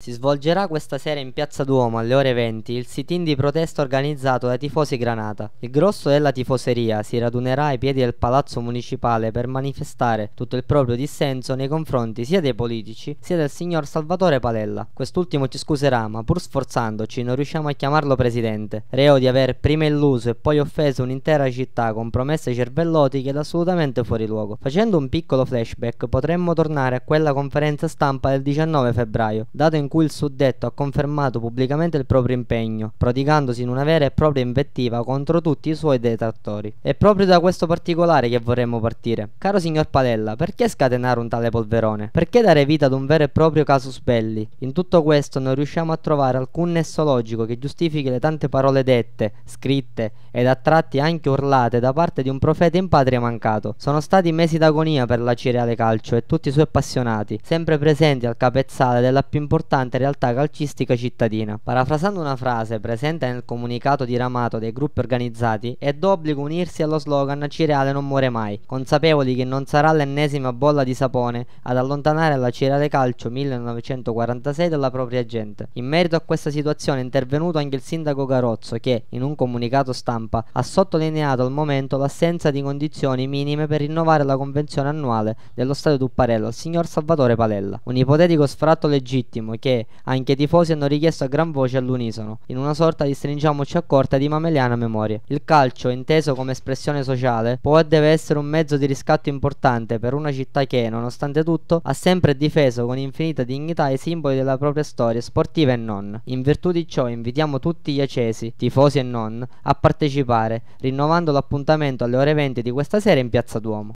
Si svolgerà questa sera in Piazza Duomo alle ore 20 il sit-in di protesta organizzato dai tifosi Granata. Il grosso della tifoseria si radunerà ai piedi del palazzo municipale per manifestare tutto il proprio dissenso nei confronti sia dei politici sia del signor Salvatore Palella. Quest'ultimo ci scuserà, ma pur sforzandoci non riusciamo a chiamarlo presidente, reo di aver prima illuso e poi offeso un'intera città con promesse cervellotiche ed assolutamente fuori luogo. Facendo un piccolo flashback potremmo tornare a quella conferenza stampa del 19 febbraio, dato in cui il suddetto ha confermato pubblicamente il proprio impegno, prodigandosi in una vera e propria invettiva contro tutti i suoi detrattori. È proprio da questo particolare che vorremmo partire. Caro signor Padella, perché scatenare un tale polverone? Perché dare vita ad un vero e proprio casus belli? In tutto questo non riusciamo a trovare alcun nesso logico che giustifichi le tante parole dette, scritte ed a tratti anche urlate da parte di un profeta in patria mancato. Sono stati mesi d'agonia per la Cireale Calcio e tutti i suoi appassionati, sempre presenti al capezzale della più importante un'importante realtà calcistica cittadina. Parafrasando una frase presente nel comunicato diramato dei gruppi organizzati, è d'obbligo unirsi allo slogan Cireale non muore mai, consapevoli che non sarà l'ennesima bolla di sapone ad allontanare la Cireale Calcio 1946 dalla propria gente. In merito a questa situazione è intervenuto anche il sindaco Garozzo che, in un comunicato stampa, ha sottolineato al momento l'assenza di condizioni minime per rinnovare la convenzione annuale dello Stato Tupparello al signor Salvatore Palella. Un ipotetico sfratto legittimo che che anche i tifosi hanno richiesto a gran voce all'unisono, in una sorta di stringiamoci a corta di mameliana memoria. Il calcio, inteso come espressione sociale, può e deve essere un mezzo di riscatto importante per una città che, nonostante tutto, ha sempre difeso con infinita dignità i simboli della propria storia sportiva e non. In virtù di ciò invitiamo tutti gli accesi, tifosi e non, a partecipare, rinnovando l'appuntamento alle ore 20 di questa sera in Piazza Duomo.